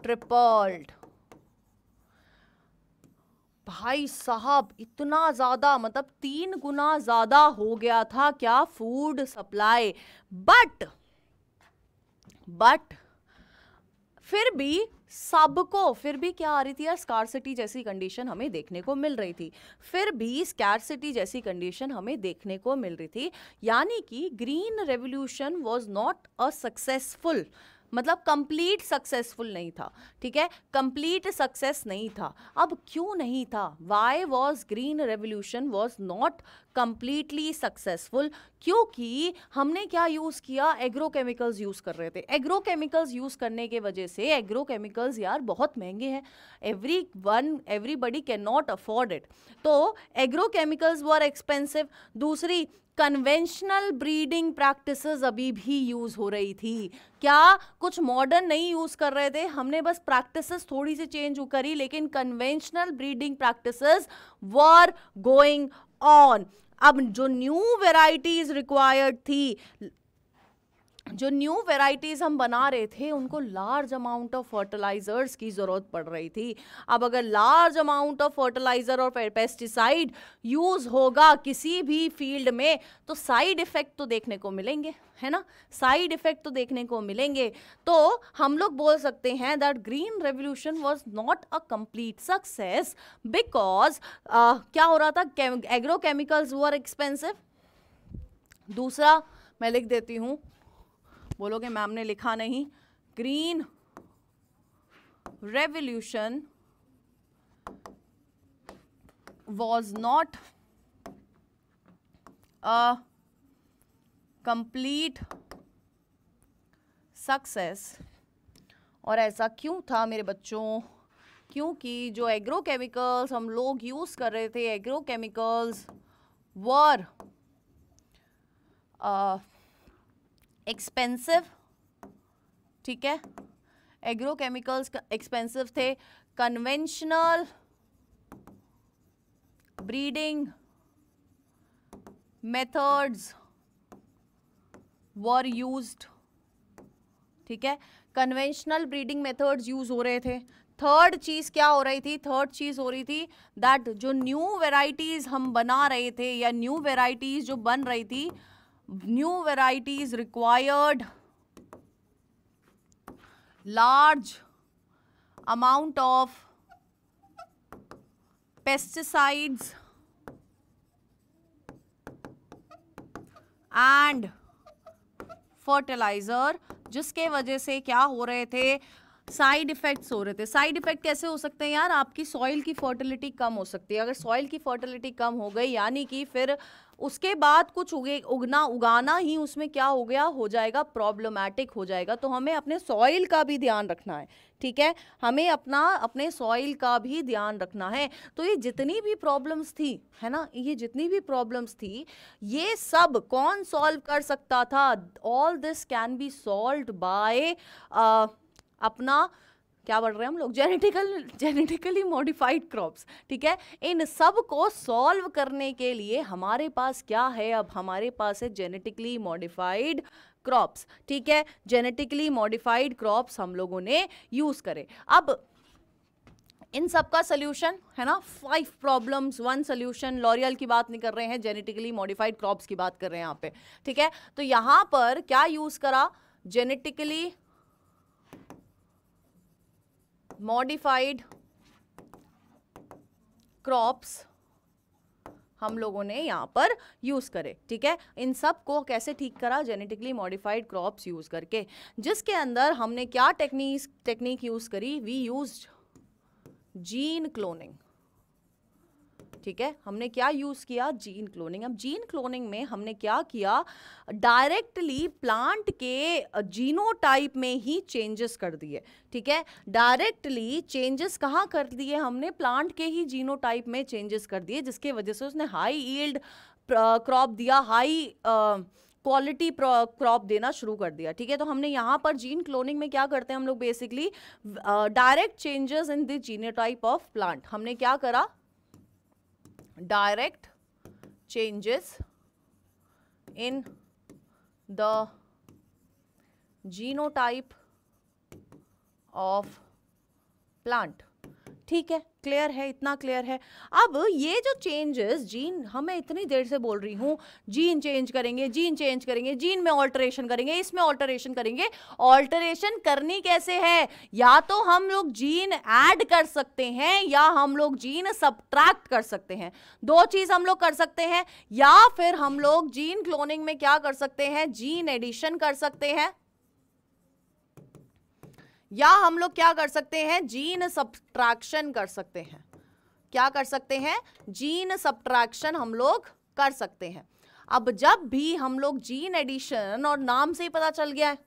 tripled भाई साहब इतना ज़्यादा मतलब तीन गुना ज़्यादा हो गया था क्या फूड सप्लाई बट बट फिर भी सबको फिर भी क्या आ रही थी यार सिटी जैसी कंडीशन हमें देखने को मिल रही थी फिर भी स्कैर सिटी जैसी कंडीशन हमें देखने को मिल रही थी यानी कि green revolution was not a successful मतलब कंप्लीट सक्सेसफुल नहीं था ठीक है कंप्लीट सक्सेस नहीं था अब क्यों नहीं था why was green revolution was not completely successful क्योंकि हमने क्या यूज़ किया एग्रोकेमिकल्स यूज़ कर रहे थे एग्रोकेमिकल्स यूज़ करने के वजह से एग्रोकेमिकल्स यार बहुत महंगे हैं every one everybody can not afford it तो एग्रोकेमिकल्स वर एक्सपेंसिव दूसरी कन्वेंशनल ब्रीडिंग प्रैक्टिस अभी भी यूज़ हो रही थी क्या कुछ मॉडर्न नहीं यूज़ कर रहे थे हमने बस प्रैक्टिस थोड़ी सी चेंज करी लेकिन conventional breeding practice were going on अब जो न्यू वेराइटीज रिक्वायर्ड थी जो न्यू वेराइटीज़ हम बना रहे थे उनको लार्ज अमाउंट ऑफ फर्टिलाइज़र्स की ज़रूरत पड़ रही थी अब अगर लार्ज अमाउंट ऑफ फर्टिलाइज़र और पेस्टिसाइड यूज़ होगा किसी भी फील्ड में तो साइड इफ़ेक्ट तो देखने को मिलेंगे है ना साइड इफ़ेक्ट तो देखने को मिलेंगे तो हम लोग बोल सकते हैं that green revolution was not a complete success because क्या हो रहा था एग्रो केमिकल्स आर एक्सपेंसिव दूसरा मैं लिख देती हूँ बोलोगे मैम ने लिखा नहीं green revolution was not a complete success और ऐसा क्यों था मेरे बच्चों क्योंकि जो एग्रोकेमिकल्स हम लोग यूज़ कर रहे थे एग्रोकेमिकल्स वर एक्सपेंसिव ठीक है एग्रोकेमिकल्स एक्सपेंसिव थे conventional breeding methods were used ठीक है कन्वेंशनल ब्रीडिंग मेथड्स यूज हो रहे थे थर्ड चीज़ क्या हो रही थी थर्ड चीज़ हो रही थी दैट जो न्यू वेराइटीज़ हम बना रहे थे या न्यू वेराइटीज़ जो बन रही थी new varieties required large amount of pesticides and fertilizer जिसके वजह से क्या हो रहे थे साइड इफ़ेक्ट्स हो रहे थे साइड इफ़ेक्ट कैसे हो सकते हैं यार आपकी सॉइल की फर्टिलिटी कम हो सकती है अगर सॉइल की फर्टिलिटी कम हो गई यानी कि फिर उसके बाद कुछ उगे उगना उगाना ही उसमें क्या हो गया हो जाएगा प्रॉब्लमैटिक हो जाएगा तो हमें अपने सॉइल का भी ध्यान रखना है ठीक है हमें अपना अपने सॉइल का भी ध्यान रखना है तो ये जितनी भी प्रॉब्लम्स थी है ना ये जितनी भी प्रॉब्लम्स थी ये सब कौन सॉल्व कर सकता था all this can be solve by अपना क्या बढ़ रहे हैं हम लोग जेनेटिकल जेनेटिकली मॉडिफाइड क्रॉप्स ठीक है इन सब को सॉल्व करने के लिए हमारे पास क्या है अब हमारे पास है जेनेटिकली मॉडिफाइड क्रॉप्स ठीक है जेनेटिकली मॉडिफाइड क्रॉप्स हम लोगों ने यूज़ करे अब इन सब का सोल्यूशन है ना five problems one solution L'Oréal की बात नहीं कर रहे हैं जेनेटिकली मॉडिफाइड क्रॉप्स की बात कर रहे हैं यहाँ पे ठीक है तो यहाँ पर क्या यूज़ करा जेनेटिकली मॉडिफाइड क्रॉप्स हम लोगों ने यहाँ पर यूज़ करे ठीक है इन सब को कैसे ठीक करा जेनेटिकली मॉडिफाइड क्रॉप्स यूज़ करके जिसके अंदर हमने क्या टेक्निक टेक्निक यूज़ करी वी यूज जीन क्लोनिंग ठीक है हमने क्या यूज़ किया जीन क्लोनिंग अब जीन क्लोनिंग में हमने क्या किया डायरेक्टली प्लांट के जीनोटाइप में ही चेंजेस कर दिए ठीक है डायरेक्टली चेंजेस कहाँ कर दिए हमने प्लांट के ही जीनोटाइप में चेंजेस कर दिए जिसके वजह से उसने हाई ईल्ड क्रॉप दिया हाई क्वालिटी क्रॉप देना शुरू कर दिया ठीक है तो हमने यहाँ पर जीन क्लोनिंग में क्या करते हैं हम लोग basically direct changes in the genotype of plant हमने क्या करा direct changes in the genotype of plant. ठीक है क्लियर है इतना क्लियर है अब ये जो चेंजेस जीन हमें इतनी देर से बोल रही हूँ जीन चेंज करेंगे जीन चेंज करेंगे जीन में ऑल्टरेशन करेंगे इसमें ऑल्टरेशन करेंगे ऑल्टरेशन करनी कैसे है या तो हम लोग जीन ऐड कर सकते हैं या हम लोग जीन सब्ट्रैक्ट कर सकते हैं दो चीज हम लोग कर सकते हैं या फिर हम लोग जीन क्लोनिंग में क्या कर सकते हैं जीन एडिशन कर सकते हैं या हम लोग क्या कर सकते हैं जीन सब्ट्रैक्शन कर सकते हैं क्या कर सकते हैं जीन सब्ट्रैक्शन हम लोग कर सकते हैं अब जब भी हम लोग जीन एडिशन और नाम से ही पता चल गया है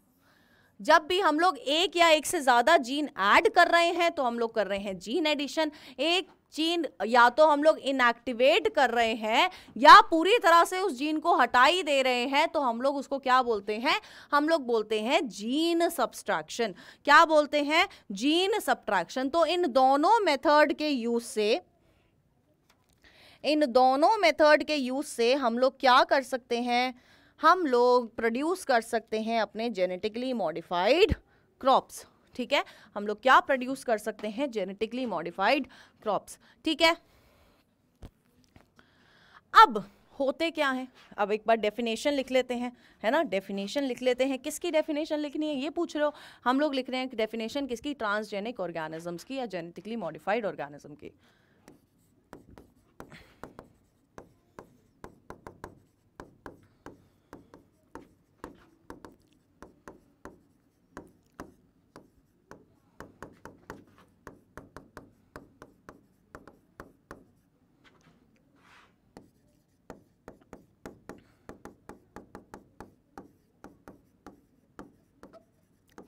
जब भी हम लोग एक या एक से ज़्यादा जीन ऐड कर रहे हैं तो हम लोग कर रहे हैं जीन एडिशन एक जीन या तो हम लोग इनएक्टिवेट कर रहे हैं या पूरी तरह से उस जीन को हटा ही दे रहे हैं तो हम लोग उसको क्या बोलते हैं हम लोग बोलते हैं जीन सब्सट्रैक्शन क्या बोलते हैं जीन सब्ट्रैक्शन तो इन दोनों मेथड के यूज से इन दोनों मेथड के यूज से हम लोग क्या कर सकते हैं हम लोग प्रोड्यूस कर सकते हैं अपने जेनेटिकली मॉडिफाइड क्रॉप्स ठीक है हम लोग क्या प्रोड्यूस कर सकते हैं जेनेटिकली मॉडिफाइड क्रॉप्स ठीक है अब होते क्या हैं अब एक बार डेफिनेशन लिख लेते हैं है ना डेफिनेशन लिख लेते हैं किसकी डेफिनेशन लिखनी है ये पूछ रहे हो हम लोग लिख रहे हैं कि डेफिनेशन किसकी ट्रांसजेनिक ऑर्गेनिजम्स की या जेनेटिकली मॉडिफाइड ऑर्गेनिज्म की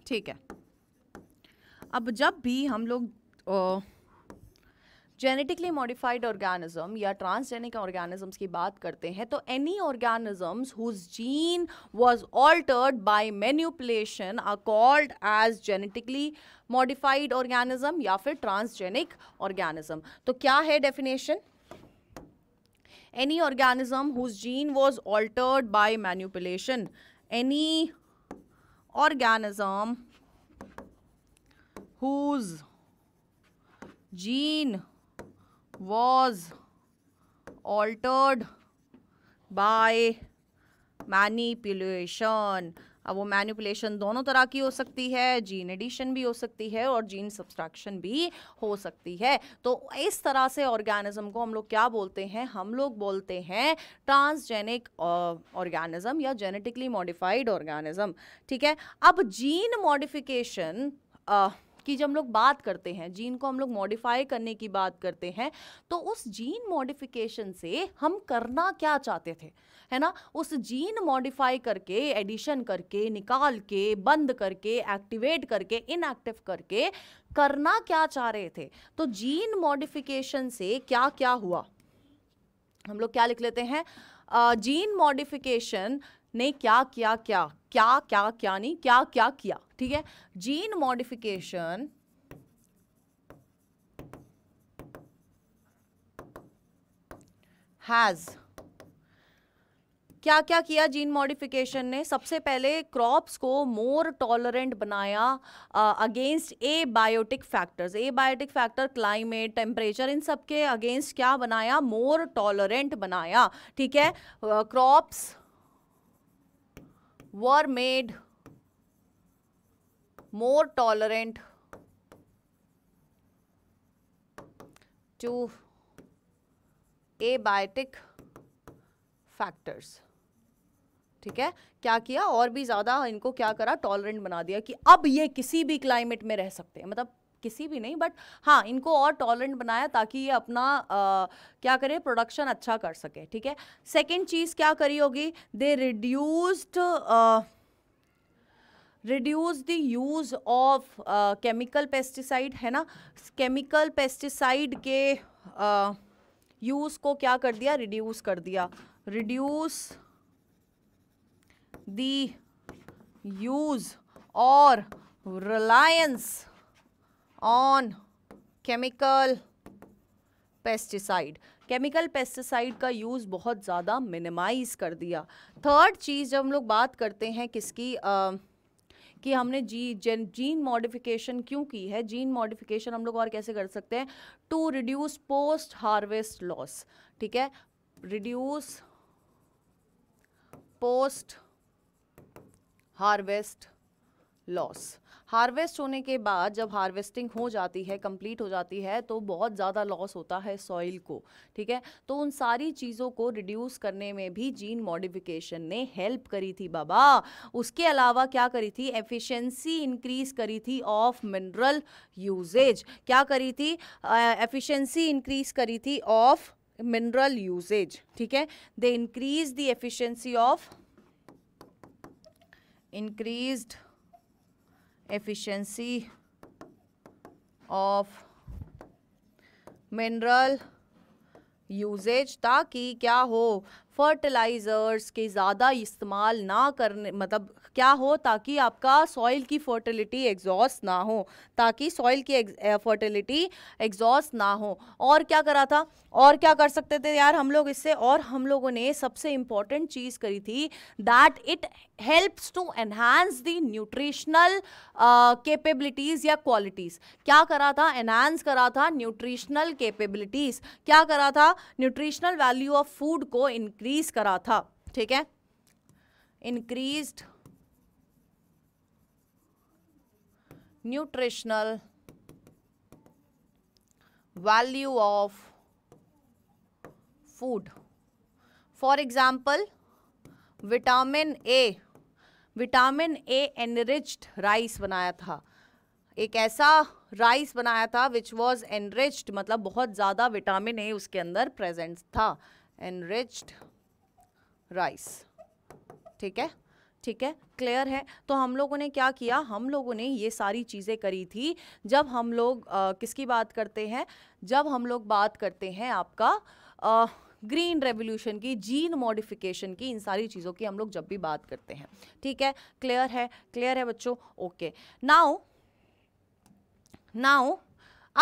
ठीक है अब जब भी हम लोग जेनेटिकली मॉडिफाइड ऑर्गेनिज्म या ट्रांसजेनिक ऑर्गेनिजम्स की बात करते हैं तो any organisms whose gene was altered by manipulation are called as genetically modified organism या फिर ट्रांसजेनिक ऑर्गेनिज्म तो क्या है definition any organism whose gene was altered by manipulation any organism whose gene was altered by manipulation अब वो मैनिपुलेशन दोनों तरह की हो सकती है जीन एडिशन भी हो सकती है और जीन सब्सट्रैक्शन भी हो सकती है तो इस तरह से ऑर्गेनिज्म को हम लोग क्या बोलते हैं हम लोग बोलते हैं ट्रांसजेनिक ऑर्गेनिज्म या जेनेटिकली मॉडिफाइड ऑर्गेनिज्म ठीक है अब जीन मॉडिफिकेशन की जब हम लोग बात करते हैं जीन को हम लोग मॉडिफाई करने की बात करते हैं तो उस जीन मॉडिफिकेशन से हम करना क्या चाहते थे है ना उस जीन मॉडिफाई करके एडिशन करके निकाल के बंद करके एक्टिवेट करके इनएक्टिव करके करना क्या चाह रहे थे तो जीन मॉडिफिकेशन से क्या क्या हुआ हम लोग क्या लिख लेते हैं जीन मॉडिफिकेशन ने क्या किया क्या क्या क्या क्या नहीं क्या क्या किया ठीक है जीन मॉडिफिकेशन हैज क्या क्या किया जीन मॉडिफिकेशन ने सबसे पहले क्रॉप्स को मोर टॉलरेंट बनाया against abiotic factors abiotic factor climate temperature इन सब के अगेंस्ट क्या बनाया मोर टॉलरेंट बनाया ठीक है crops uh, were made more tolerant to abiotic factors. ठीक है क्या किया और भी ज़्यादा इनको क्या करा टॉलरेंट बना दिया कि अब ये किसी भी क्लाइमेट में रह सकते हैं मतलब किसी भी नहीं बट हाँ इनको और टॉलरेंट बनाया ताकि ये अपना आ, क्या करे प्रोडक्शन अच्छा कर सके ठीक है सेकेंड चीज़ क्या करी होगी they reduced reduce the use of chemical pesticide है ना केमिकल पेस्टिसाइड के यूज़ को क्या कर दिया रिड्यूस कर दिया रिड्यूस दूज और reliance on chemical pesticide chemical pesticide का यूज़ बहुत ज़्यादा मिनिमाइज कर दिया थर्ड चीज़ जब हम लोग बात करते हैं किसकी कि हमने जी जेन जीन मॉडिफिकेशन क्यों की है जीन मॉडिफिकेशन हम लोग और कैसे कर सकते हैं to reduce post harvest loss ठीक है reduce post harvest loss harvest होने के बाद जब हार्वेस्टिंग हो जाती है कंप्लीट हो जाती है तो बहुत ज़्यादा लॉस होता है सॉइल को ठीक है तो उन सारी चीज़ों को रिड्यूस करने में भी जीन मॉडिफिकेशन ने हेल्प करी थी बाबा उसके अलावा क्या करी थी एफिशिएंसी इंक्रीज करी थी ऑफ मिनरल यूजेज क्या करी थी एफिशिएंसी इंक्रीज करी थी ऑफ मिनरल यूजेज ठीक है they increase the efficiency of increased efficiency of mineral usages ताकि क्या हो फर्टिलाइज़र्स के ज़्यादा इस्तेमाल ना करने मतलब क्या हो ताकि आपका सॉइल की फर्टिलिटी एग्जॉस्ट ना हो ताकि सॉइल की फर्टिलिटी एग्जॉस्ट ना हो और क्या करा था और क्या कर सकते थे यार हम लोग इससे और हम लोगों ने सबसे इंपॉर्टेंट चीज़ करी थी that it helps to enhance the nutritional capabilities या क्वालिटीज़ क्या करा था एनहांस करा था न्यूट्रिशनल केपेबिलिटीज़ क्या करा था न्यूट्रिशनल वैल्यू ऑफ फूड को इंक्रीज करा था ठीक है increased nutritional value of food for example vitamin A vitamin A enriched rice बनाया था एक ऐसा राइस बनाया था विच वॉज एनरिच्ड मतलब बहुत ज़्यादा विटामिन ए उसके अंदर प्रेजेंट था एनरिच्ड राइस ठीक है ठीक है क्लियर है तो हम लोगों ने क्या किया हम लोगों ने ये सारी चीज़ें करी थी जब हम लोग आ, किसकी बात करते हैं जब हम लोग बात करते हैं आपका आ, ग्रीन रेवोल्यूशन की जीन मॉडिफिकेशन की इन सारी चीज़ों की हम लोग जब भी बात करते हैं ठीक है क्लियर है क्लियर है बच्चों ओके नाउ नाउ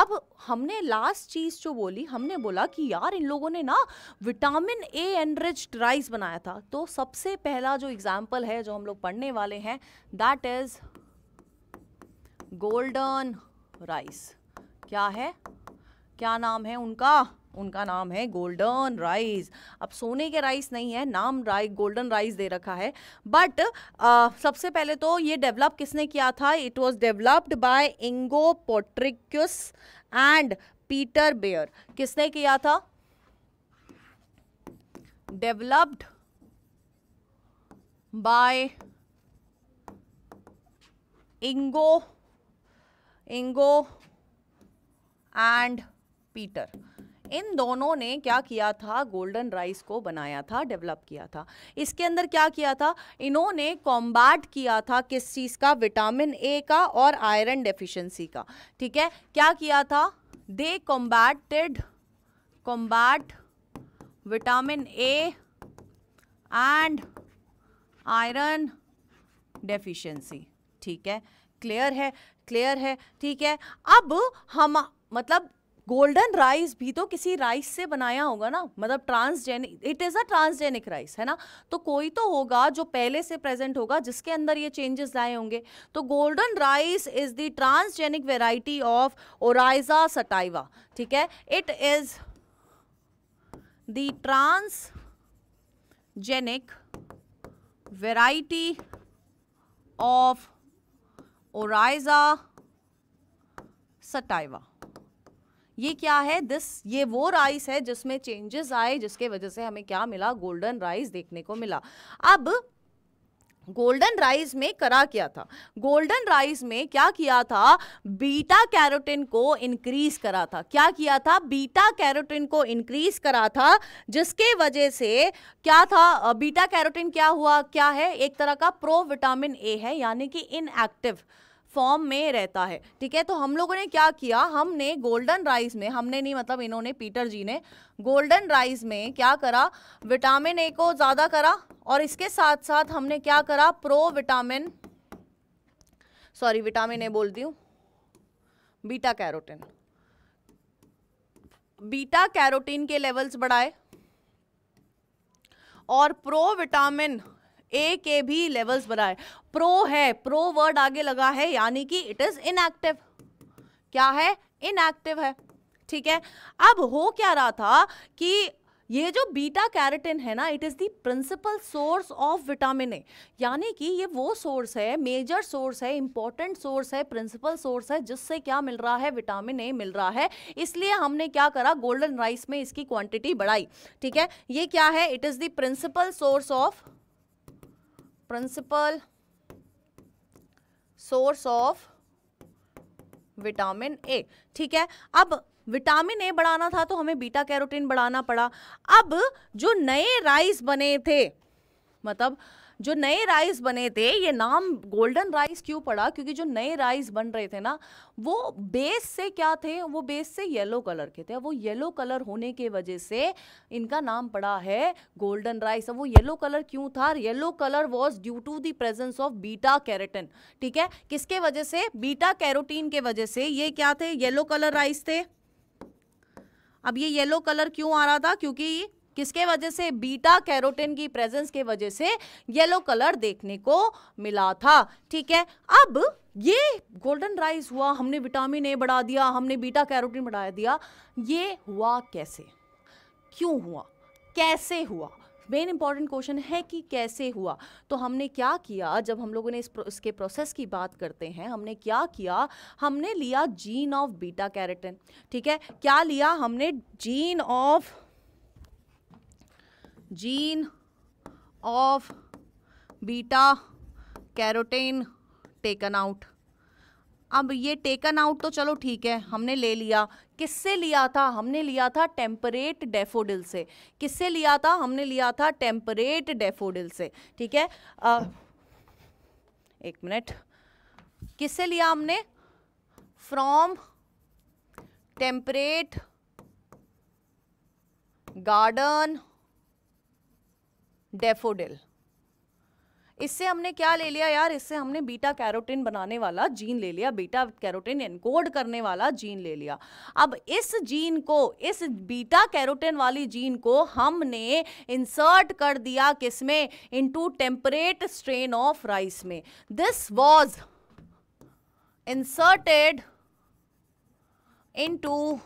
अब हमने लास्ट चीज़ जो बोली हमने बोला कि यार इन लोगों ने ना विटामिन ए एनरिच्ड राइस बनाया था तो सबसे पहला जो एग्जाम्पल है जो हम लोग पढ़ने वाले हैं दैट इज़ गोल्डन राइस क्या है क्या नाम है उनका उनका नाम है गोल्डन राइस अब सोने के राइस नहीं है नाम राइ गोल्डन राइस दे रखा है बट सबसे पहले तो ये डेवलप किसने किया था it was developed by Ingo Potrykus and Peter Beyer किसने किया था developed by Ingo Ingo and Peter इन दोनों ने क्या किया था गोल्डन राइस को बनाया था डेवलप किया था इसके अंदर क्या किया था इन्होंने कॉम्बैट किया था किस चीज़ का विटामिन ए का और आयरन डेफिशिएंसी का ठीक है क्या किया था they combated combat vitamin A and iron deficiency ठीक है क्लियर है क्लियर है ठीक है अब हम मतलब गोल्डन राइस भी तो किसी राइस से बनाया होगा ना मतलब transgenic it is a transgenic rice है ना तो कोई तो होगा जो पहले से प्रेजेंट होगा जिसके अंदर ये चेंजेस लाए होंगे तो golden rice is the transgenic variety of Oryza sativa ठीक है it is the transgenic variety of Oryza sativa ये क्या है दिस ये वो राइस है जिसमें चेंजेस आए जिसके वजह से हमें क्या मिला गोल्डन राइस देखने को मिला अब गोल्डन राइस में करा क्या था गोल्डन राइस में क्या किया था बीटा कैरोटिन को इंक्रीज करा था क्या किया था बीटा कैरोटिन को इंक्रीज करा था जिसके वजह से क्या था बीटा कैरोटिन क्या हुआ क्या है एक तरह का प्रो विटामिन ए है यानी कि इनएक्टिव फॉर्म में रहता है ठीक है तो हम लोगों ने क्या किया हमने गोल्डन राइस में हमने नहीं मतलब इन्होंने पीटर जी ने गोल्डन राइस में क्या करा विटामिन ए को ज़्यादा करा और इसके साथ साथ हमने क्या करा pro vitamin sorry vitamin A बोलती हूँ बीटा कैरोटिन बीटा कैरोटीन के लेवल्स बढ़ाए और प्रो विटामिन ए के भी लेवल्स बनाए प्रो है प्रो वर्ड आगे लगा है यानी कि इट इज इनएक्टिव क्या है इनएक्टिव है ठीक है अब हो क्या रहा था कि ये जो बीटा कैरेटिन है ना it is the principal source of vitamin A यानी कि ये वो सोर्स है मेजर सोर्स है इंपॉर्टेंट सोर्स है प्रिंसिपल सोर्स है जिससे क्या मिल रहा है विटामिन ए मिल रहा है इसलिए हमने क्या करा गोल्डन राइस में इसकी क्वांटिटी बढ़ाई ठीक है ये क्या है it is the principal source of principal source of vitamin A ठीक है अब विटामिन ए बढ़ाना था तो हमें बीटा कैरोटीन बढ़ाना पड़ा अब जो नए राइस बने थे मतलब जो नए राइस बने थे ये नाम गोल्डन राइस क्यों पड़ा क्योंकि जो नए राइस बन रहे थे ना वो बेस से क्या थे वो बेस से येलो कलर के थे वो येलो कलर होने के वजह से इनका नाम पड़ा है गोल्डन राइस अब वो येलो कलर क्यों था yellow colour was due to the presence of beta carotene ठीक है किसके वजह से बीटा कैरोटीन के वजह से ये क्या थे येलो कलर राइस थे अब ये येलो कलर क्यों आ रहा था क्योंकि किसके वजह से बीटा कैरोटिन की प्रेजेंस के वजह से येलो कलर देखने को मिला था ठीक है अब ये गोल्डन राइस हुआ हमने विटामिन ए बढ़ा दिया हमने बीटा कैरोटिन बढ़ा दिया ये हुआ कैसे क्यों हुआ कैसे हुआ मेन इंपॉर्टेंट क्वेश्चन है कि कैसे हुआ तो हमने क्या किया जब हम लोगों ने इस प्रो, इसके प्रोसेस की बात करते हैं हमने क्या किया हमने लिया जीन ऑफ बीटा कैरेटिन ठीक है क्या लिया हमने gene of gene of beta carotene taken out अब ये टेकन आउट तो चलो ठीक है हमने ले लिया किससे लिया था हमने लिया था टेम्परेट डेफोडिल से किससे लिया था हमने लिया था टेम्परेट डेफोडिल से ठीक है आ, एक मिनट किससे लिया हमने फ्रॉम टेम्परेट गार्डन डेफोडिल इससे हमने क्या ले लिया यार इससे हमने बीटा कैरोटीन बनाने वाला जीन ले लिया बीटा कैरोटीन एनकोड करने वाला जीन ले लिया अब इस जीन को इस बीटा कैरोटीन वाली जीन को हमने इंसर्ट कर दिया किसमें into temperate strain of rice में this was inserted into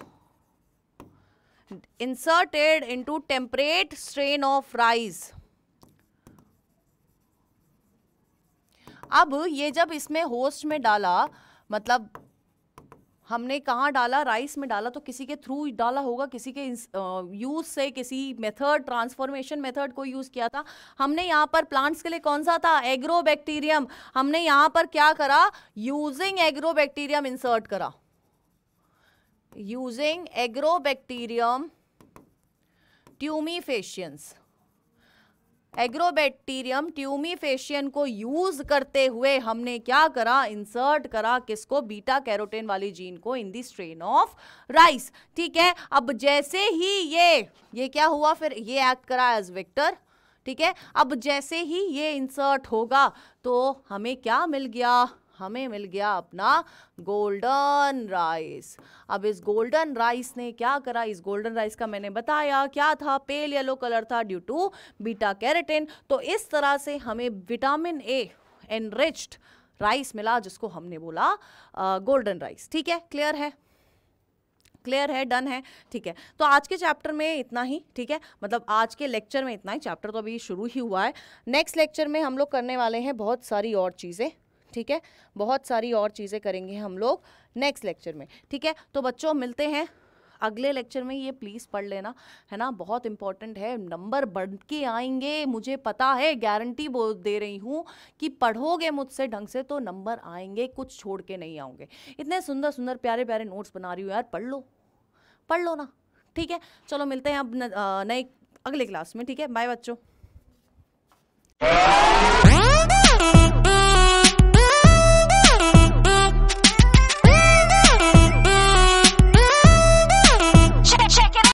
inserted into temperate strain of rice अब ये जब इसमें होस्ट में डाला मतलब हमने कहाँ डाला राइस में डाला तो किसी के थ्रू डाला होगा किसी के यूज़ से किसी मेथड ट्रांसफॉर्मेशन मेथड को यूज़ किया था हमने यहाँ पर प्लांट्स के लिए कौन सा था एग्रो बैक्टीरियम हमने यहाँ पर क्या करा यूजिंग एग्रो बैक्टीरियम इंसर्ट करा using agrobacterium tumefaciens agrobacterium tumefaciens को यूज करते हुए हमने क्या करा इंसर्ट करा किसको बीटा कैरोटेन वाली जीन को in the strain of rice ठीक है अब जैसे ही ये ये क्या हुआ फिर ये एक्ट करा एज वेक्टर ठीक है अब जैसे ही ये इंसर्ट होगा तो हमें क्या मिल गया हमें मिल गया अपना गोल्डन राइस अब इस गोल्डन राइस ने क्या करा इस गोल्डन राइस का मैंने बताया क्या था पेल येलो कलर था ड्यू टू बीटा कैरेटिन तो इस तरह से हमें विटामिन ए एनरिच्ड राइस मिला जिसको हमने बोला गोल्डन राइस ठीक है क्लियर है क्लियर है डन है ठीक है तो आज के चैप्टर में इतना ही ठीक है मतलब आज के लेक्चर में इतना ही चैप्टर तो अभी शुरू ही हुआ है नेक्स्ट लेक्चर में हम लोग करने वाले हैं बहुत सारी और चीज़ें ठीक है बहुत सारी और चीज़ें करेंगे हम लोग नेक्स्ट लेक्चर में ठीक है तो बच्चों मिलते हैं अगले लेक्चर में ये प्लीज़ पढ़ लेना है ना बहुत इंपॉर्टेंट है नंबर बढ़ के आएंगे मुझे पता है गारंटी बोल दे रही हूँ कि पढ़ोगे मुझसे ढंग से तो नंबर आएंगे कुछ छोड़ के नहीं आओगे इतने सुंदर सुंदर प्यारे प्यारे नोट्स बना रही हूँ यार पढ़ लो पढ़ लो ना ठीक है चलो मिलते हैं अब नए अगले क्लास में ठीक है बाय बच्चों